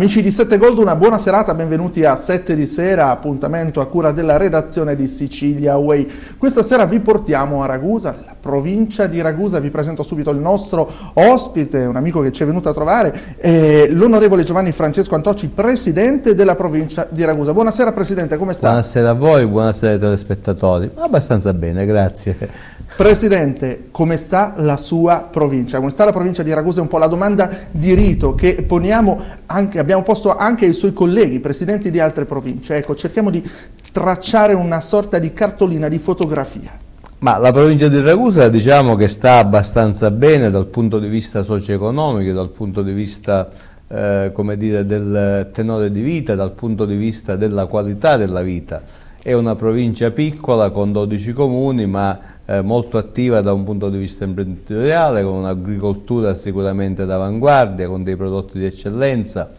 Amici di 7 Gold, una buona serata, benvenuti a 7 di sera, appuntamento a cura della redazione di Sicilia Way. Questa sera vi portiamo a Ragusa, la provincia di Ragusa, vi presento subito il nostro ospite, un amico che ci è venuto a trovare, eh, l'onorevole Giovanni Francesco Antocci, presidente della provincia di Ragusa. Buonasera Presidente, come sta? Buonasera a voi, buonasera ai telespettatori, abbastanza bene, grazie. Presidente, come sta la sua provincia? Come sta la provincia di Ragusa? È un po' la domanda di rito che poniamo anche a abbiamo posto anche i suoi colleghi, presidenti di altre province. Ecco, cerchiamo di tracciare una sorta di cartolina di fotografia. Ma la provincia di Ragusa diciamo che sta abbastanza bene dal punto di vista socio-economico, dal punto di vista eh, dire, del tenore di vita, dal punto di vista della qualità della vita. È una provincia piccola con 12 comuni ma eh, molto attiva da un punto di vista imprenditoriale, con un'agricoltura sicuramente d'avanguardia, con dei prodotti di eccellenza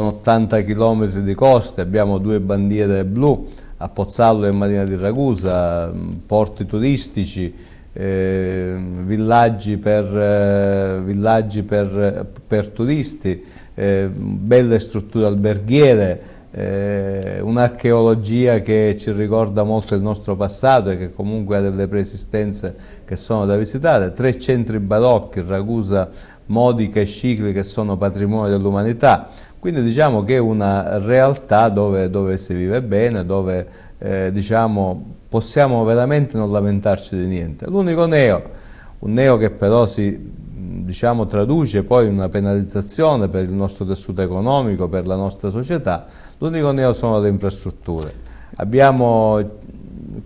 con 80 km di coste, abbiamo due bandiere blu a Pozzallo e Marina di Ragusa, porti turistici, eh, villaggi, per, eh, villaggi per, per turisti, eh, belle strutture alberghiere, eh, un'archeologia che ci ricorda molto il nostro passato e che comunque ha delle preesistenze che sono da visitare, tre centri barocchi, Ragusa, Modica e Scicli che sono patrimonio dell'umanità, quindi diciamo che è una realtà dove, dove si vive bene, dove eh, diciamo, possiamo veramente non lamentarci di niente. L'unico neo, un neo che però si diciamo, traduce poi in una penalizzazione per il nostro tessuto economico, per la nostra società, l'unico neo sono le infrastrutture. Abbiamo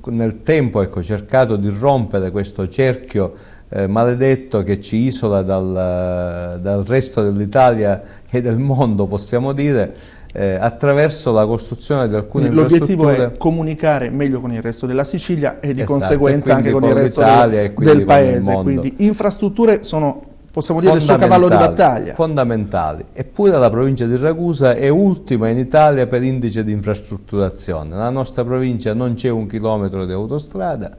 nel tempo ecco, cercato di rompere questo cerchio eh, maledetto che ci isola dal, dal resto dell'Italia e del mondo, possiamo dire, eh, attraverso la costruzione di alcune L'obiettivo infrastrutture. L'obiettivo è comunicare meglio con il resto della Sicilia e di esatto, conseguenza e anche con, con il resto del, del paese. Quindi infrastrutture sono possiamo dire il suo cavallo di battaglia. Fondamentali. Eppure la provincia di Ragusa è ultima in Italia per indice di infrastrutturazione. Nella nostra provincia non c'è un chilometro di autostrada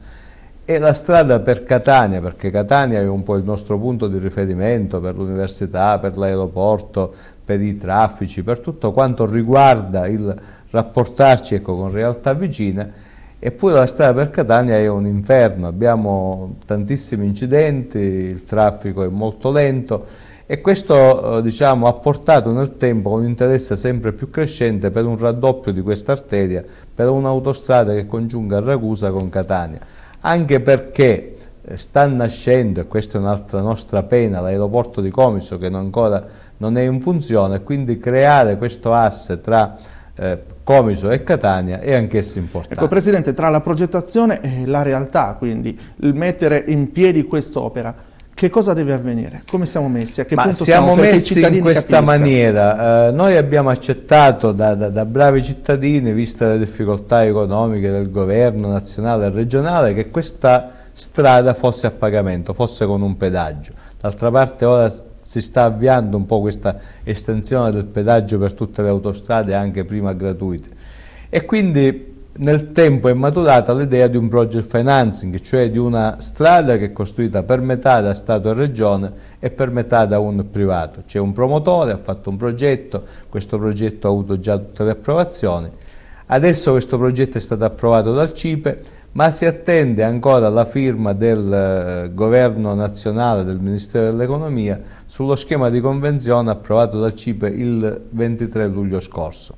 e la strada per Catania, perché Catania è un po' il nostro punto di riferimento per l'università, per l'aeroporto, per i traffici, per tutto quanto riguarda il rapportarci ecco, con realtà vicine, Eppure la strada per Catania è un inferno, abbiamo tantissimi incidenti, il traffico è molto lento e questo eh, diciamo, ha portato nel tempo un interesse sempre più crescente per un raddoppio di questa arteria, per un'autostrada che congiunga Ragusa con Catania anche perché eh, sta nascendo, e questa è un'altra nostra pena, l'aeroporto di Comiso che non ancora non è in funzione, quindi creare questo asse tra eh, Comiso e Catania è anch'esso importante. Ecco Presidente, tra la progettazione e la realtà, quindi il mettere in piedi quest'opera, che cosa deve avvenire? Come siamo messi? A che Ma punto siamo, siamo messi in questa capiscano? maniera? Eh, noi abbiamo accettato da, da, da, bravi cittadini, viste le difficoltà economiche del governo nazionale e regionale, che questa strada fosse a pagamento, fosse con un pedaggio. D'altra parte ora si sta avviando un po' questa estensione del pedaggio per tutte le autostrade, anche prima gratuite. E quindi nel tempo è maturata l'idea di un project financing, cioè di una strada che è costruita per metà da Stato e Regione e per metà da un privato. C'è un promotore, ha fatto un progetto, questo progetto ha avuto già tutte le approvazioni, adesso questo progetto è stato approvato dal CIPE, ma si attende ancora la firma del eh, governo nazionale del Ministero dell'Economia sullo schema di convenzione approvato dal CIPE il 23 luglio scorso.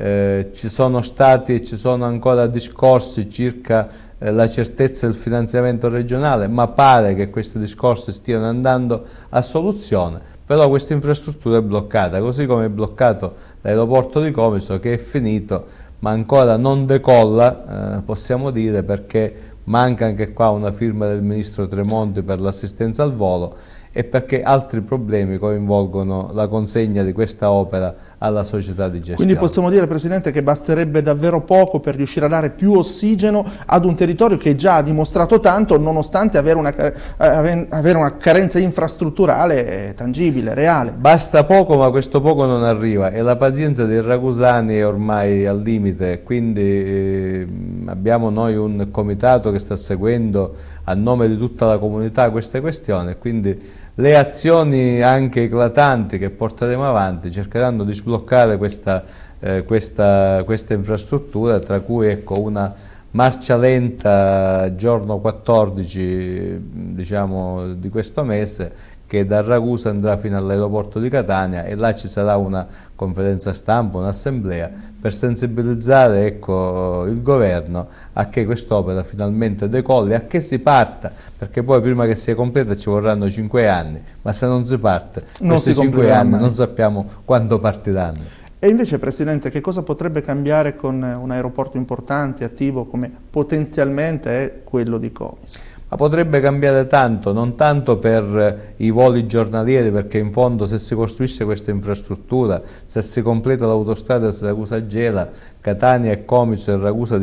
Eh, ci sono stati e ci sono ancora discorsi circa eh, la certezza del finanziamento regionale, ma pare che questi discorsi stiano andando a soluzione, però questa infrastruttura è bloccata, così come è bloccato l'aeroporto di Comiso che è finito, ma ancora non decolla, eh, possiamo dire, perché manca anche qua una firma del ministro Tremonti per l'assistenza al volo e perché altri problemi coinvolgono la consegna di questa opera alla società di gestione. Quindi possiamo dire Presidente che basterebbe davvero poco per riuscire a dare più ossigeno ad un territorio che già ha dimostrato tanto nonostante avere una, eh, avere una carenza infrastrutturale eh, tangibile, reale. Basta poco ma questo poco non arriva e la pazienza dei ragusani è ormai al limite, quindi eh, abbiamo noi un comitato che sta seguendo a nome di tutta la comunità queste questioni, quindi le azioni anche eclatanti che porteremo avanti cercheranno di sbloccare questa, eh, questa, questa infrastruttura, tra cui ecco, una marcia lenta giorno 14 diciamo, di questo mese che da Ragusa andrà fino all'aeroporto di Catania e là ci sarà una conferenza stampa, un'assemblea per sensibilizzare ecco, il governo a che quest'opera finalmente decolli, a che si parta, perché poi prima che sia completa ci vorranno cinque anni, ma se non si parte non questi cinque anni non sappiamo quando partiranno. E invece, Presidente, che cosa potrebbe cambiare con un aeroporto importante, attivo, come potenzialmente è quello di Comis? Ma potrebbe cambiare tanto, non tanto per eh, i voli giornalieri, perché in fondo se si costruisce questa infrastruttura, se si completa l'autostrada Siracusa-Gela, Catania e Comiso e Ragusa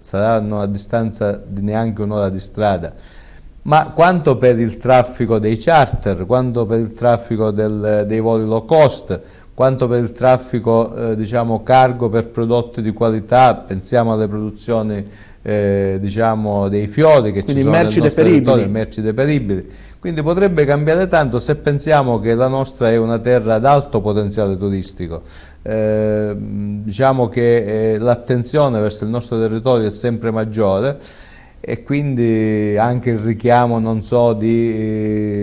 saranno a distanza di neanche un'ora di strada, ma quanto per il traffico dei charter, quanto per il traffico del, dei voli low cost, quanto per il traffico eh, diciamo, cargo per prodotti di qualità, pensiamo alle produzioni eh, diciamo, dei fiori che Quindi ci sono merci nel deperibili. merci deperibili. Quindi potrebbe cambiare tanto se pensiamo che la nostra è una terra ad alto potenziale turistico. Eh, diciamo che eh, l'attenzione verso il nostro territorio è sempre maggiore e quindi anche il richiamo so, di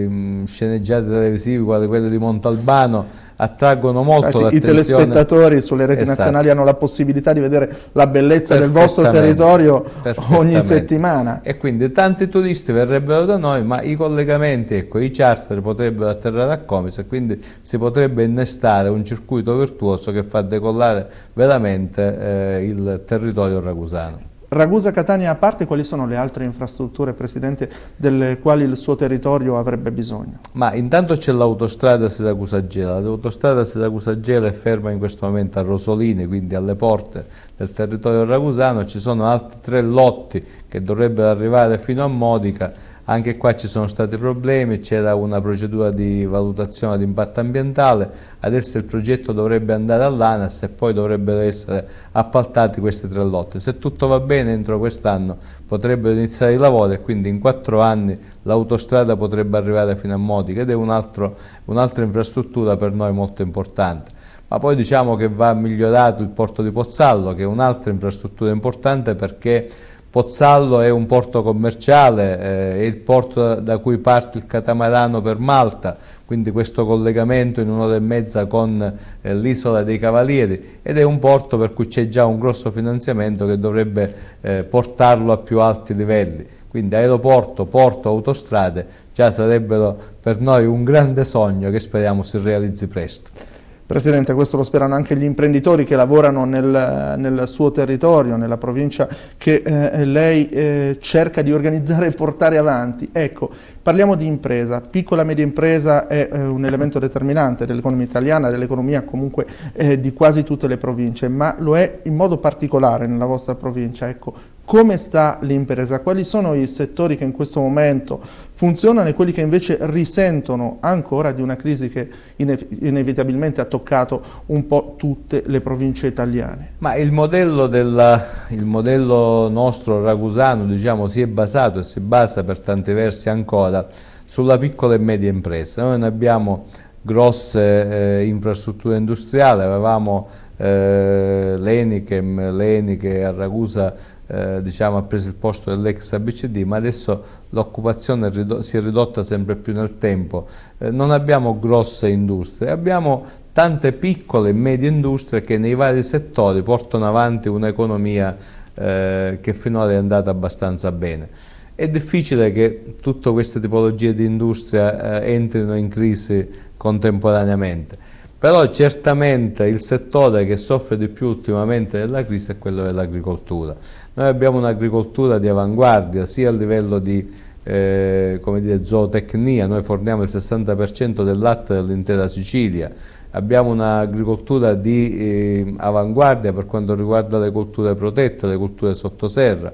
ehm, sceneggiate televisive quali quello di Montalbano attraggono molto Infatti, l'attenzione. I telespettatori sulle reti esatto. nazionali hanno la possibilità di vedere la bellezza del vostro territorio ogni settimana. E quindi tanti turisti verrebbero da noi, ma i collegamenti, ecco, i charter potrebbero atterrare a Comis e quindi si potrebbe innestare un circuito virtuoso che fa decollare veramente eh, il territorio ragusano. Ragusa Catania a parte, quali sono le altre infrastrutture, Presidente, delle quali il suo territorio avrebbe bisogno? Ma intanto c'è l'autostrada Siracusa-Gela. L'autostrada Siracusa-Gela è ferma in questo momento a Rosolini, quindi alle porte del territorio ragusano. Ci sono altri tre lotti che dovrebbero arrivare fino a Modica anche qua ci sono stati problemi, c'era una procedura di valutazione di impatto ambientale, adesso il progetto dovrebbe andare all'ANAS e poi dovrebbero essere appaltati questi tre lotti. Se tutto va bene entro quest'anno potrebbero iniziare i lavori e quindi in quattro anni l'autostrada potrebbe arrivare fino a Modica ed è un'altra infrastruttura per noi molto importante ma poi diciamo che va migliorato il porto di Pozzallo che è un'altra infrastruttura importante perché Pozzallo è un porto commerciale, eh, è il porto da cui parte il catamarano per Malta, quindi questo collegamento in un'ora e mezza con eh, l'isola dei Cavalieri ed è un porto per cui c'è già un grosso finanziamento che dovrebbe eh, portarlo a più alti livelli. Quindi aeroporto, porto, autostrade già sarebbero per noi un grande sogno che speriamo si realizzi presto. Presidente, questo lo sperano anche gli imprenditori che lavorano nel, nel suo territorio, nella provincia che eh, lei eh, cerca di organizzare e portare avanti. Ecco, parliamo di impresa. Piccola e media impresa è eh, un elemento determinante dell'economia italiana, dell'economia comunque eh, di quasi tutte le province, ma lo è in modo particolare nella vostra provincia. Ecco, come sta l'impresa? Quali sono i settori che in questo momento funzionano e quelli che invece risentono ancora di una crisi che inevitabilmente ha toccato un po' tutte le province italiane. Ma il modello, del, il modello nostro ragusano diciamo, si è basato e si basa per tanti versi ancora sulla piccola e media impresa. Noi ne abbiamo grosse eh, infrastrutture industriali, avevamo eh, l'Enichem, l'Eniche a Ragusa eh, diciamo, ha preso il posto dell'ex ABCD, ma adesso l'occupazione si è ridotta sempre più nel tempo. Eh, non abbiamo grosse industrie, abbiamo tante piccole e medie industrie che nei vari settori portano avanti un'economia eh, che finora è andata abbastanza bene. È difficile che tutte queste tipologie di industria eh, entrino in crisi contemporaneamente però certamente il settore che soffre di più ultimamente della crisi è quello dell'agricoltura. Noi abbiamo un'agricoltura di avanguardia sia a livello di eh, come dire, zootecnia, noi forniamo il 60% del latte dell'intera Sicilia, abbiamo un'agricoltura di eh, avanguardia per quanto riguarda le colture protette, le colture sottoserra,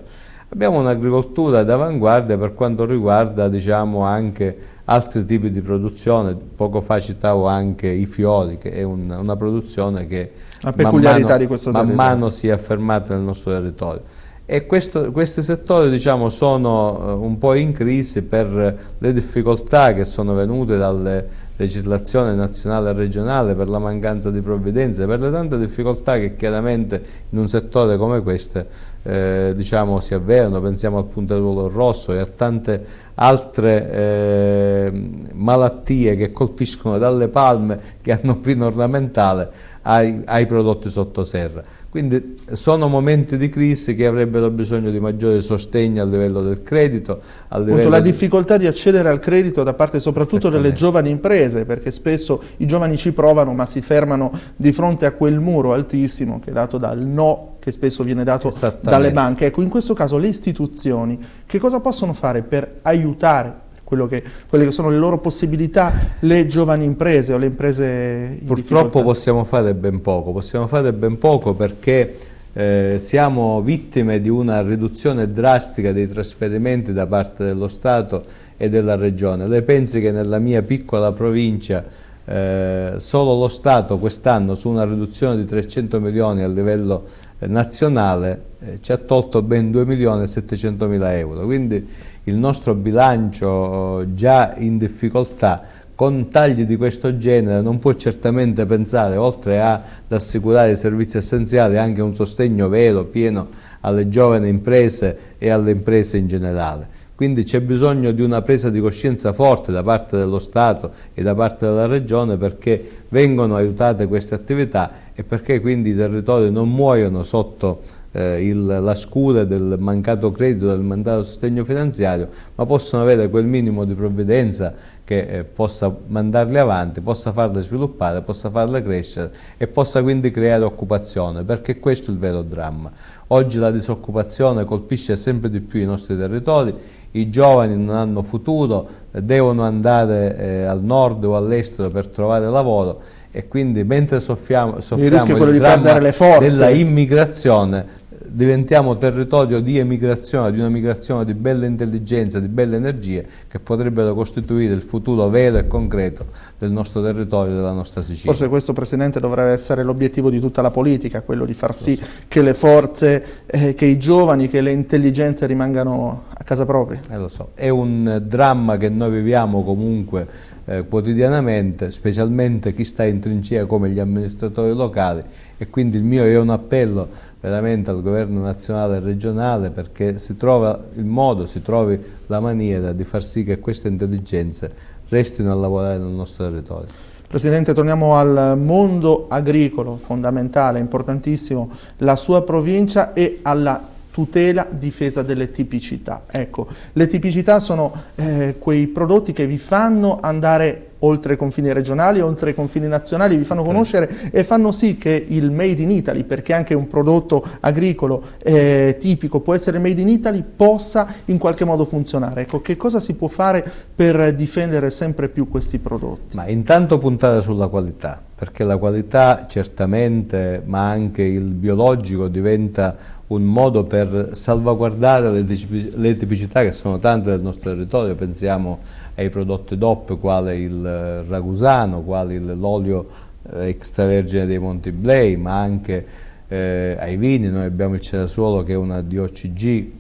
abbiamo un'agricoltura d'avanguardia per quanto riguarda diciamo, anche altri tipi di produzione, poco fa citavo anche i fiori, che è un, una produzione che La peculiarità mano, di man mano si è affermata nel nostro territorio. E questo, questi settori diciamo, sono eh, un po' in crisi per le difficoltà che sono venute dalle legislazione nazionale e regionale, per la mancanza di provvidenze, per le tante difficoltà che chiaramente in un settore come questo eh, diciamo, si avverano, pensiamo al punteruolo rosso e a tante altre eh, malattie che colpiscono dalle palme che hanno un fine ornamentale ai, ai prodotti sottoserra. Quindi sono momenti di crisi che avrebbero bisogno di maggiore sostegno a livello del credito. Livello la di... difficoltà di accedere al credito da parte soprattutto delle giovani imprese, perché spesso i giovani ci provano ma si fermano di fronte a quel muro altissimo che è dato dal no che spesso viene dato dalle banche. Ecco, in questo caso le istituzioni che cosa possono fare per aiutare che, quelle che sono le loro possibilità, le giovani imprese o le imprese in Purtroppo possiamo fare ben poco, possiamo fare ben poco perché eh, siamo vittime di una riduzione drastica dei trasferimenti da parte dello Stato e della Regione. Lei pensi che nella mia piccola provincia eh, solo lo Stato quest'anno su una riduzione di 300 milioni a livello eh, nazionale eh, ci ha tolto ben 2 milioni e 700 mila euro, quindi il nostro bilancio oh, già in difficoltà con tagli di questo genere non può certamente pensare, oltre ad assicurare i servizi essenziali, anche un sostegno vero, pieno alle giovani imprese e alle imprese in generale. Quindi c'è bisogno di una presa di coscienza forte da parte dello Stato e da parte della Regione perché vengono aiutate queste attività e perché quindi i territori non muoiono sotto eh, il, la scura del mancato credito, del mancato sostegno finanziario, ma possono avere quel minimo di provvidenza che eh, possa mandarle avanti, possa farle sviluppare, possa farle crescere e possa quindi creare occupazione, perché questo è il vero dramma. Oggi la disoccupazione colpisce sempre di più i nostri territori, i giovani non hanno futuro, devono andare eh, al nord o all'estero per trovare lavoro e quindi mentre soffiamo, soffiamo il, il dramma della immigrazione diventiamo territorio di emigrazione, di una migrazione di bella intelligenza, di belle energie che potrebbero costituire il futuro vero e concreto del nostro territorio, della nostra Sicilia. Forse questo Presidente dovrebbe essere l'obiettivo di tutta la politica, quello di far sì che le forze, eh, che i giovani, che le intelligenze rimangano a casa propria. Eh, lo so, è un dramma che noi viviamo comunque eh, quotidianamente, specialmente chi sta in trincea come gli amministratori locali e quindi il mio è un appello veramente al governo nazionale e regionale perché si trova il modo, si trovi la maniera di far sì che queste intelligenze restino a lavorare nel nostro territorio. Presidente, torniamo al mondo agricolo, fondamentale, importantissimo, la sua provincia e alla tutela, difesa delle tipicità. Ecco, le tipicità sono eh, quei prodotti che vi fanno andare oltre i confini regionali, oltre i confini nazionali, vi fanno conoscere certo. e fanno sì che il Made in Italy, perché anche un prodotto agricolo eh, tipico può essere Made in Italy, possa in qualche modo funzionare. Ecco, che cosa si può fare per difendere sempre più questi prodotti? Ma intanto puntare sulla qualità perché la qualità certamente, ma anche il biologico, diventa un modo per salvaguardare le, tipicità che sono tante del nostro territorio, pensiamo ai prodotti DOP, quale il eh, ragusano, quale l'olio eh, extravergine dei Monti Blay, ma anche eh, ai vini, noi abbiamo il Cerasuolo che è una DOCG mm,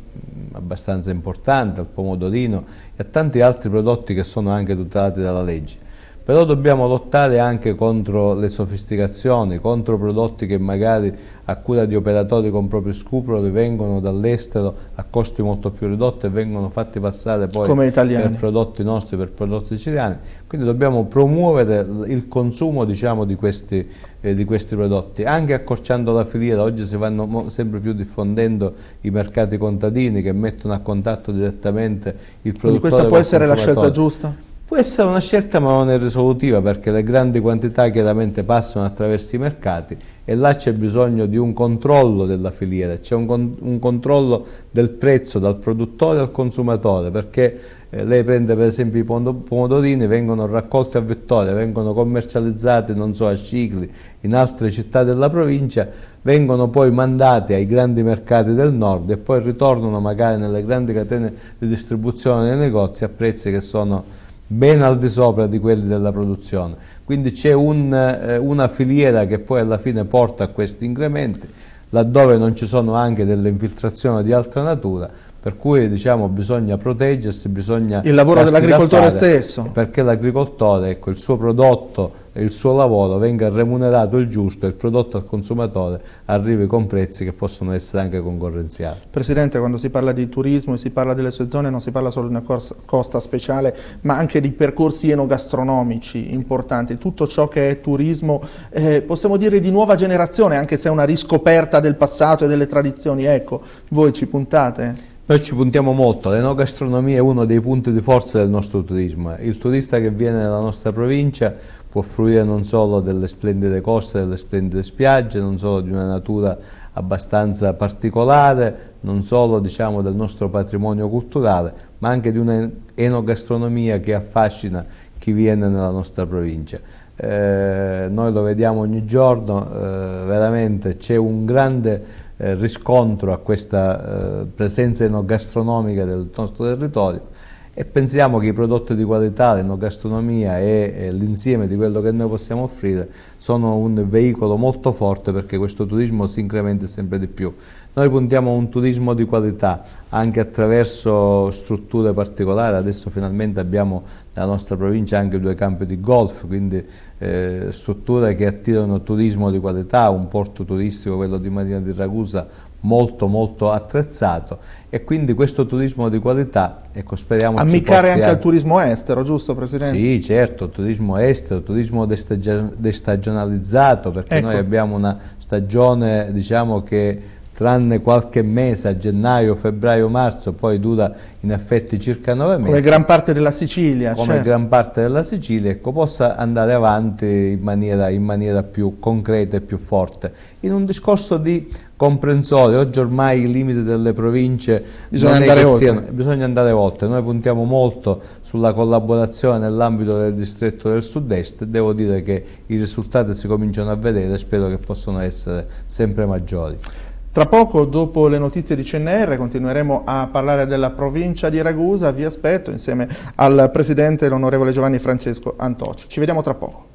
abbastanza importante, al pomodorino e a tanti altri prodotti che sono anche tutelati dalla legge però dobbiamo lottare anche contro le sofisticazioni, contro prodotti che magari a cura di operatori con proprio scrupolo vengono dall'estero a costi molto più ridotti e vengono fatti passare poi per prodotti nostri, per prodotti siciliani, quindi dobbiamo promuovere il consumo diciamo, di, questi, eh, di, questi, prodotti, anche accorciando la filiera, oggi si vanno sempre più diffondendo i mercati contadini che mettono a contatto direttamente il produttore. Quindi questa può essere la scelta giusta? Può essere una scelta ma non è risolutiva perché le grandi quantità chiaramente passano attraverso i mercati e là c'è bisogno di un controllo della filiera, c'è un, con un, controllo del prezzo dal produttore al consumatore perché eh, lei prende per esempio i pomodorini, vengono raccolti a Vittoria, vengono commercializzati so, a Cicli, in altre città della provincia, vengono poi mandati ai grandi mercati del nord e poi ritornano magari nelle grandi catene di distribuzione dei negozi a prezzi che sono ben al di sopra di quelli della produzione. Quindi c'è un, eh, una filiera che poi alla fine porta a questi incrementi, laddove non ci sono anche delle infiltrazioni di altra natura, per cui diciamo, bisogna proteggersi, bisogna... Il lavoro dell'agricoltore stesso. Perché l'agricoltore, ecco, il suo prodotto il suo lavoro venga remunerato il giusto e il prodotto al consumatore arrivi con prezzi che possono essere anche concorrenziali. Presidente, quando si parla di turismo e si parla delle sue zone non si parla solo di una costa speciale ma anche di percorsi enogastronomici importanti, tutto ciò che è turismo eh, possiamo dire di nuova generazione anche se è una riscoperta del passato e delle tradizioni, ecco, voi ci puntate? Noi ci puntiamo molto, l'enogastronomia è uno dei punti di forza del nostro turismo. Il turista che viene nella nostra provincia può fruire non solo delle splendide coste, delle splendide spiagge, non solo di una natura abbastanza particolare, non solo diciamo, del nostro patrimonio culturale, ma anche di un'enogastronomia che affascina chi viene nella nostra provincia. Eh, noi lo vediamo ogni giorno, eh, veramente c'è un grande eh, riscontro a questa eh, presenza enogastronomica del nostro territorio e pensiamo che i prodotti di qualità, l'enogastronomia e l'insieme di quello che noi possiamo offrire sono un veicolo molto forte perché questo turismo si incrementa sempre di più. Noi puntiamo a un turismo di qualità anche attraverso strutture particolari, adesso finalmente abbiamo nella nostra provincia anche due campi di golf, quindi eh, strutture che attirano turismo di qualità, un porto turistico, quello di Marina di Ragusa, molto molto attrezzato e quindi questo turismo di qualità ecco, speriamo ammiccare anche al turismo estero giusto Presidente? Sì certo turismo estero, turismo destagionalizzato perché ecco. noi abbiamo una stagione diciamo che tranne qualche mese, a gennaio, febbraio, marzo, poi dura in effetti circa nove mesi. Come gran parte della Sicilia. Come certo. gran parte della Sicilia, ecco, possa andare avanti in maniera, in maniera più concreta e più forte. In un discorso di comprensorio, oggi ormai i limiti delle province bisogna, andare, Siano, bisogna andare oltre. Noi puntiamo molto sulla collaborazione nell'ambito del distretto del sud-est, devo dire che i risultati si cominciano a vedere e spero che possano essere sempre maggiori. Tra poco, dopo le notizie di CNR, continueremo a parlare della provincia di Ragusa. Vi aspetto insieme al Presidente, l'Onorevole Giovanni Francesco Antoci. Ci vediamo tra poco.